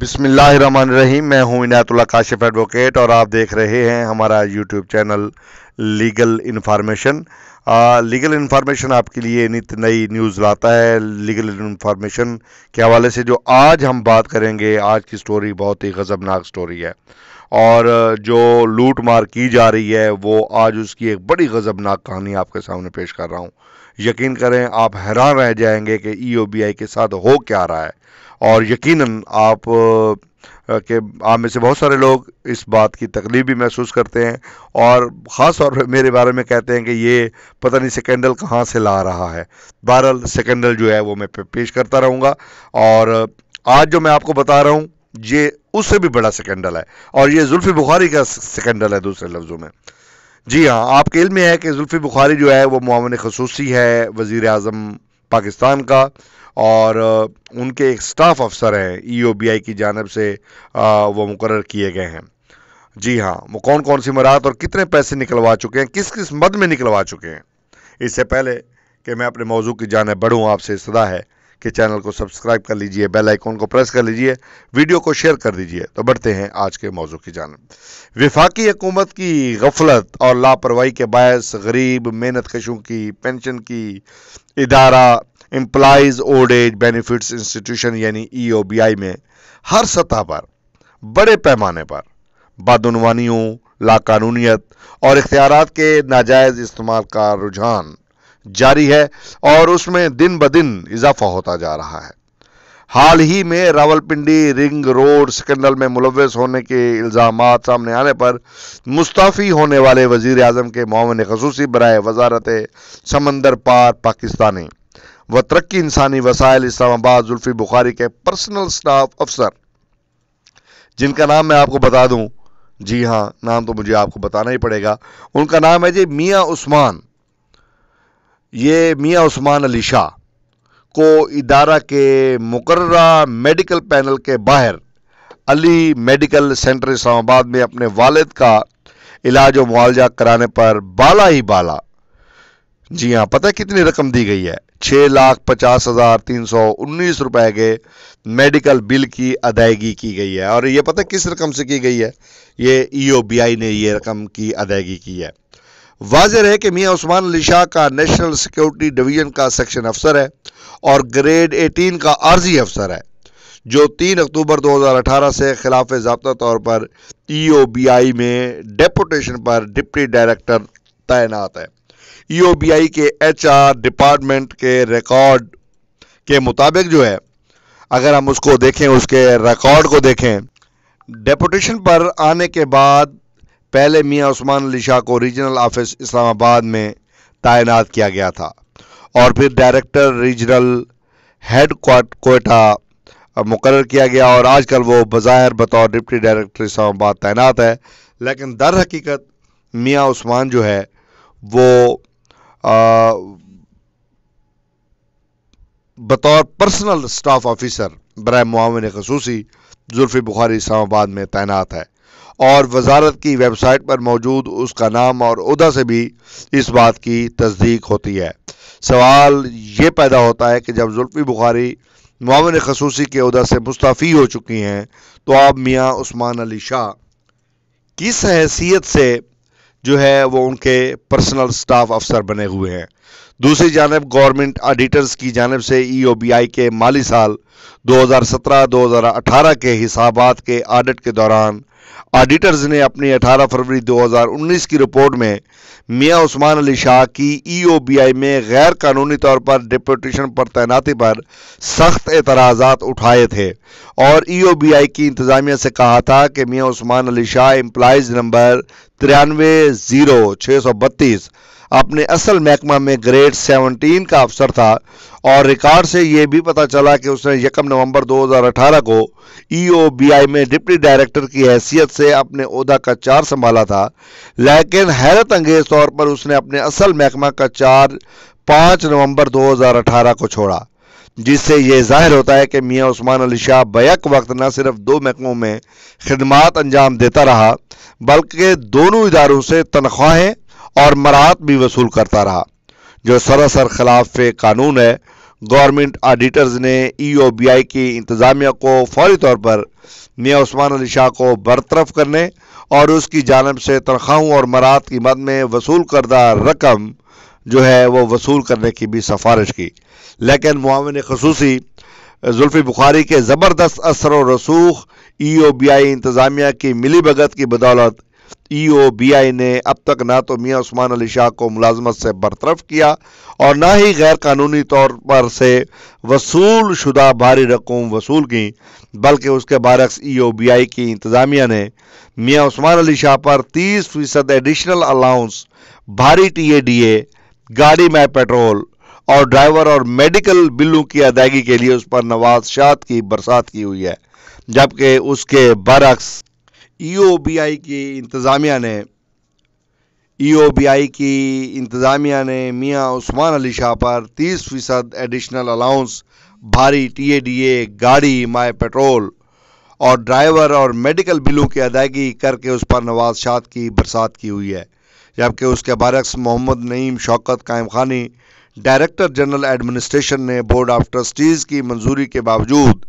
बिसमीम मैं हूं इनायतुल्ला काशिफ एडवोकेट और आप देख रहे हैं हमारा YouTube channel legal information legal information आपके लिए नित नई न्यूज़ लाता है लीगल इन्फॉर्मेशन के हवाले से जो आज हम बात करेंगे आज की स्टोरी बहुत ही गज़बनाक स्टोरी है और जो लूट मार की जा रही है वो आज उसकी एक बड़ी गज़बनाक कहानी आपके सामने पेश कर रहा हूँ यकीन करें आप हैरान रह जाएंगे कि ई e के साथ हो क्या रहा है और यकीनन आप के आप में से बहुत सारे लोग इस बात की तकलीफ भी महसूस करते हैं और ख़ास तौर पर मेरे बारे में कहते हैं कि ये पता नहीं सेकेंडल कहाँ से ला रहा है बहरहाल सेकेंडल जो है वो मैं पेश करता रहूँगा और आज जो मैं आपको बता रहा हूँ ये उससे भी बड़ा सिकंडल है और ये जुल्फ़ी बुखारी का सेकेंडल है दूसरे लफ्ज़ों में जी हाँ आपके इल्म में है कि जुल्फ़ी बुखारी जो है वो मामन खसूसी है वज़ी अजम पाकिस्तान का और उनके एक स्टाफ अफसर हैं ईओबीआई e की जानब से वो मुकर किए गए हैं जी हाँ वो कौन कौन सी मराहत और कितने पैसे निकलवा चुके हैं किस किस मद में निकलवा चुके हैं इससे पहले कि मैं अपने मौजू की जानब बढ़ूँ आपसे सदा है कि चैनल को सब्सक्राइब कर लीजिए बेल आइकॉन को प्रेस कर लीजिए वीडियो को शेयर कर दीजिए तो बढ़ते हैं आज के मौजू की जानब विफाकी हुकूमत की गफलत और लापरवाही के बायस गरीब मेहनत कशों की पेंशन की इदारा employees old age benefits institution यानी ई ओ बी आई में हर सतह पर बड़े पैमाने पर बदनवानियों लाकानूनीत और इख्तियार के नाजायज़ इस्तेमाल का रुझान जारी है और उसमें दिन ब दिन इजाफा होता जा रहा है हाल ही में रावलपिंडी रिंग रोड स्कैंडल में मुलवस होने के इल्ज़ाम सामने आने पर मुस्ताफ़ी होने वाले वजीर अजम के मामन खसूसी बरए वजारत समंदर पार पाकिस्तानी व तरक्की इंसानी वसाइल इस्लामाबाद जुल्फी बुखारी के पर्सनल स्टाफ अफसर जिनका नाम मैं आपको बता दूं जी हाँ नाम तो मुझे आपको बताना ही पड़ेगा उनका नाम है जी मियाँ उस्मान ये मियाँ उस्मान अली शाह को इदारा के मुकर मेडिकल पैनल के बाहर अली मेडिकल सेंटर इस्लामाबाद में अपने वालद का इलाज और मुआवजा कराने पर बाला ही बाला जी हाँ पता है कितनी रकम दी गई है छः लाख पचास हज़ार तीन सौ उन्नीस रुपये के मेडिकल बिल की अदायगी की गई है और ये पता है किस रकम से की गई है ये ई ओ बी आई ने ये रकम की अदायगी की है वाज है कि मियाँ उस्मान अली शाह का नेशनल सिक्योरिटी डिवीजन का सेक्शन अफसर है और ग्रेड 18 का आर्जी अफसर है जो 3 अक्टूबर 2018 से खिलाफ जबता तौर पर ई e में डेपुटेशन पर डिप्टी डायरेक्टर तैनात है ई e के एच डिपार्टमेंट के रिकॉर्ड के मुताबिक जो है अगर हम उसको देखें उसके रिकॉर्ड को देखें डेपुटेशन पर आने के बाद पहले मियाँ उस्मान अली शाह को रीजनल ऑफिस इस्लामाबाद में तैनात किया गया था और फिर डायरेक्टर रीजनल हेड कोटा मुकर किया गया और आजकल वो बज़ाहिर बतौर डिप्टी डायरेक्टर इस्लामाबाद तैनात है लेकिन दर हकीकत मियाँ उस्मान जो है वो आ, बतौर पर्सनल स्टाफ ऑफिसर बर मावन खसूसी जुल्फ़ी बुखारी इस्लामाबाद में तैनात है और वजारत की वेबसाइट पर मौजूद उसका नाम और उदा से भी इस बात की तस्दीक होती है सवाल ये पैदा होता है कि जब जुल्फ़ी बुखारी मामन खसूसी के उदा से मुस्तफ़ी हो चुकी हैं तो आप मियाँ उस्मान अली शाह किस हैसियत से जो है वो उनके पर्सनल स्टाफ अफसर बने हुए हैं दूसरी जानब गवर्नमेंट ऑडिटर्स की जानब से ई ओ बी आई के माली साल 2017-2018 के हिसाबात के आडिट के दौरान ऑडिटर्स ने अपनी 18 फरवरी 2019 की रिपोर्ट में मियाँ उस्मान अली शाह की ईओबीआई e में गैर कानूनी तौर पर डिप्यूटेशन पर तैनाती पर सख्त एतराज़ात उठाए थे और ईओबीआई e की इंतज़ामिया से कहा था कि मियाँ उस्मान अली शाह एम्प्लाइज नंबर तिरानवे ज़ीरो छः सौ बत्तीस अपने असल महकमा में ग्रेड 17 का अफसर था और रिकॉर्ड से ये भी पता चला कि उसने यकम नवंबर 2018 को ईओबीआई e में डिप्टी डायरेक्टर की हैसियत से अपने अहदा का चार्ज संभाला था लेकिन हैरत अंगेज तौर पर उसने अपने असल महकमा का चार्ज पाँच नवंबर 2018 को छोड़ा जिससे ये जाहिर होता है कि मियाँ उस्मान अली शाह बैक वक्त न सिर्फ दो महकमों में खदमात अंजाम देता रहा बल्कि दोनों इदारों से तनख्वाहें और मराहत भी वसूल करता रहा जो सरासर खिलाफ कानून है गवर्नमेंट ऑडिटर्स ने ई ओ बी आई की इंतज़ामिया को फौरी तौर पर मियाँ उस्मान अली शाह को बरतरफ करने और उसकी जानब से तनख्वाहों और मराहत की मद में वसूल करदा रकम जो है वो वसूल करने की भी सिफारिश की लेकिन मावन खसूसी जुल्फ़ी बुखारी के ज़बरदस्त असर व रसूख ई e ओ बी आई इंतज़ामिया की मिली भगत की बदौलत ईओबीआई e ने अब तक ना तो मियाँ उस्मान अली शाह को मुलाजमत से बरतरफ किया और ना ही गैर कानूनी तौर पर से वसूल शुदा भारी रकूम वसूल की बल्कि उसके बारक्स ईओबीआई e की इंतज़ामिया ने मियाँ उस्मान अली शाह पर 30 फीसद एडिशनल अलाउंस भारी टी ए डी ए गाड़ी में पेट्रोल और ड्राइवर और मेडिकल बिलों की अदायगी के लिए उस पर नवाज शाह की बरसात की हुई है जबकि उसके बरक्स ईओबीआई e की इंतज़ामिया ने ईओबीआई e की इंतज़ामिया ने मियाँ उस्मान अली शाह पर 30 फीसद एडिशनल अलाउंस भारी टीएडीए गाड़ी माए पेट्रोल और ड्राइवर और मेडिकल बिलों की अदायगी करके उस पर नवाज शाह की बरसात की हुई है जबकि उसके बरक्स Mohammad Naeem Shaukat Qaimkhani director general administration ने बोर्ड ऑफ ट्रस्टीज़ की मंजूरी के बावजूद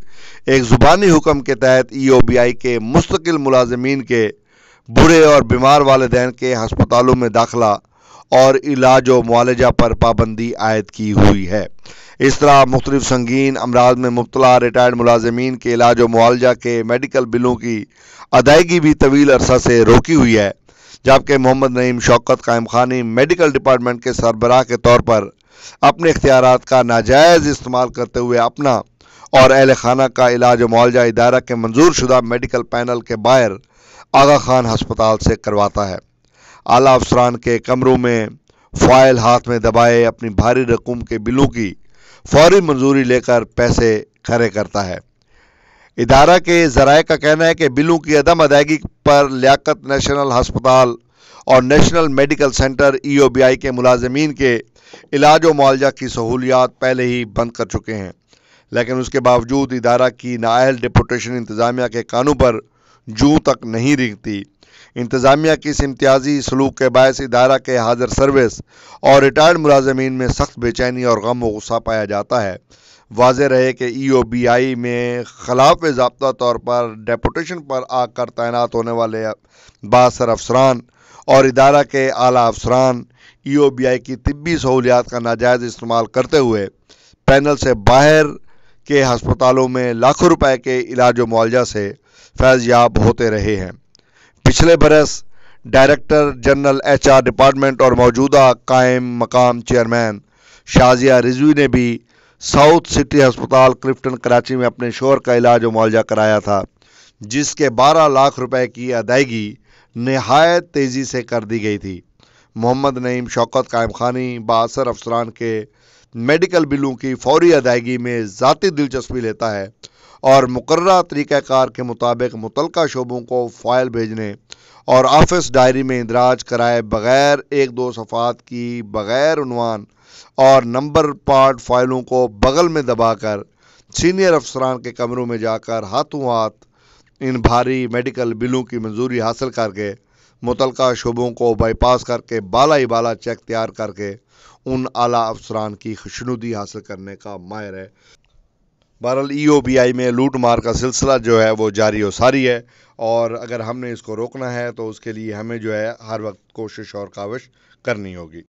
एक ज़ुबानी हुक्म के तहत ई ओ बी आई के मुस्तकिल मुलाजमीन के बुरे और बीमार वालदेन के हस्पतालों में दाखिला और इलाज व मुआलजा पर पाबंदी आयद की हुई है इस तरह मुख्तलिफ संगीन अमराज में मुबतला रिटायर्ड मुलाजमीन के इलाज व मुआलजा के मेडिकल बिलों की अदायगी भी तवील अरसा से रोकी हुई है जबकि मोहम्मद नईम शौकत कायम खानी मेडिकल डिपार्टमेंट के सरबराह के तौर पर अपने इख्तियार का नाजायज़ इस्तेमाल करते हुए अपना और अहल खाना का इलाज मुआवजा इदारा के मंजूर शुदा मेडिकल पैनल के बाहर आगा खान हस्पताल से करवाता है आला अफसरान के कमरों में फाइल हाथ में दबाए अपनी भारी रकूम के बिलों की फौरी मंजूरी लेकर पैसे खड़े करता है इदारा के जराए का कहना है कि बिलों की अदम अदायगी पर लियाकत नेशनल हस्पताल और national medical centre E O B I के मुलाजमीन के इलाज व मुआवजा की सहूलियात पहले ही बंद कर चुके हैं लेकिन उसके बावजूद इदारा की नााहल डिपोटेशन इंतज़ामिया के कानों पर जू तक नहीं रिंगती इंतज़ामिया की इस इम्तियाजी सलूक के बायस इदारा के हाजिर सर्विस और रिटायर्ड मुलाजमीन में सख्त बेचैनी और गम व गुस्सा पाया जाता है वाज रहे कि ई ओ बी आई में खिलाफ जबता तौर पर डेपोटेशन पर आकर तैनात होने वाले बासर अफसरान और इदारा के आला अफसरान ई ओ बी आई की तबी सहूलियात का नाजायज़ इस्तेमाल करते हुए पैनल से बाहर के हस्पतालों में लाखों रुपए के इलाज मुआवजा से फैजयाब होते रहे हैं पिछले बरस director general H R department और मौजूदा कायम मकाम चेयरमैन शाजिया रिजवी ने भी साउथ सिटी अस्पताल क्रिफ्टन कराची में अपने शोर का इलाज मुआवजा कराया था जिसके 12 लाख रुपए की अदायगी नहायत तेज़ी से कर दी गई थी मोहम्मद नईम शौकत कायम खानी बासर अफसरान के मेडिकल बिलों की फौरी अदायगी में ज़ाती दिलचस्पी लेता है और मुकर्रा तरीक़ाकार के मुताबिक मुतलका शोबों को फाइल भेजने और ऑफिस डायरी में इंदराज कराए बगैर एक दो सफ़ात की बगैर उनवान और नंबर पार्ट फाइलों को बगल में दबाकर सीनियर अफसरान के कमरों में जाकर हाथों हाथ इन भारी मेडिकल बिलों की मंजूरी हासिल करके मुतल शोबों को बाईपास करके बाला ही बाला चेक तैयार करके उन आला अफसरान की खुशनुदी हासिल करने का माहिर है बहरहाल ई e में लूट मार का सिलसिला जो है वो जारी और सारी है और अगर हमने इसको रोकना है तो उसके लिए हमें जो है हर वक्त कोशिश और काविश करनी होगी